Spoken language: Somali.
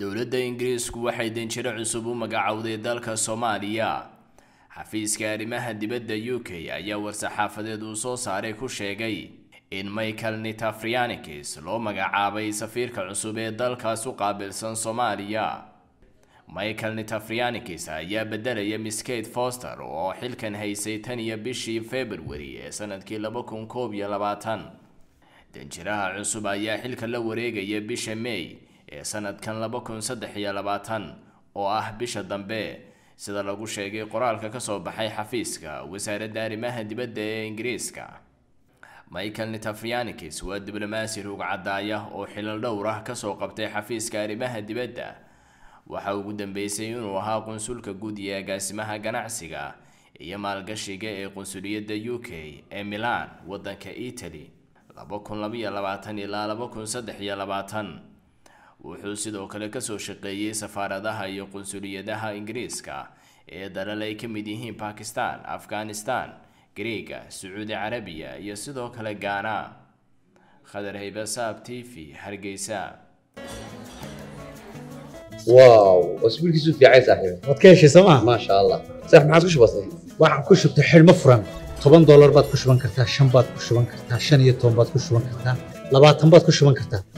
dowladda ingiriisku waxay danjiro cusub u magacowday dalka soomaaliya xafiiska arrimaha dibadda u k ayaa war-saxaafadeed uu soo saaray ku sheegay in michael nitafrianikis loo magacaabay safiirka cusub ee dalkaas u qaabilsan soomaaliya michael nitafrianikis ayaa beddelaya miss foster oo xilkan haysay tan iyo bishii february ee sanadkii laba kun koob iyo labaatan danjiraha cusub ayaa xilka la wareegaya bisha may ee sanadkan laba kun saddex iyo labaatan oo ah bisha dambe sida lagu sheegay qoraalka kasoo baxay xafiiska wasaaradda arrimaha dibadda ee ingiriiska michael netafianikis waa diblomaasi rugcadaaya oo xilal dhowr ah kasoo qabtay xafiiska arrimaha dibadda waxaa ugu dambeysay inuu ahaa qunsulka guud iyo agaasimaha ganacsiga iyo maalgashiga ee qunsuliyadda u k ee milan waddanka italy laba kun labaiyo labaatan ilaa laba kun saddex iyo labaatan wuxuu sidoo kale kasoo shaqeeyey safaaradaha iyo qunsuliyadaha ingiriiska ee dalal ay ka mid yihiin bakistan afghanistan greega sacuudi carabiya iyo sidoo kale gaana khadar hayba saab t v hargeysa waxaan ku shubtay xilmo furan toban doolar baad ku shuban kartaa shan baad ku shuban kartaa shan iyo toban baad ku shuban kartaa labaatan baad ku shuban kartaa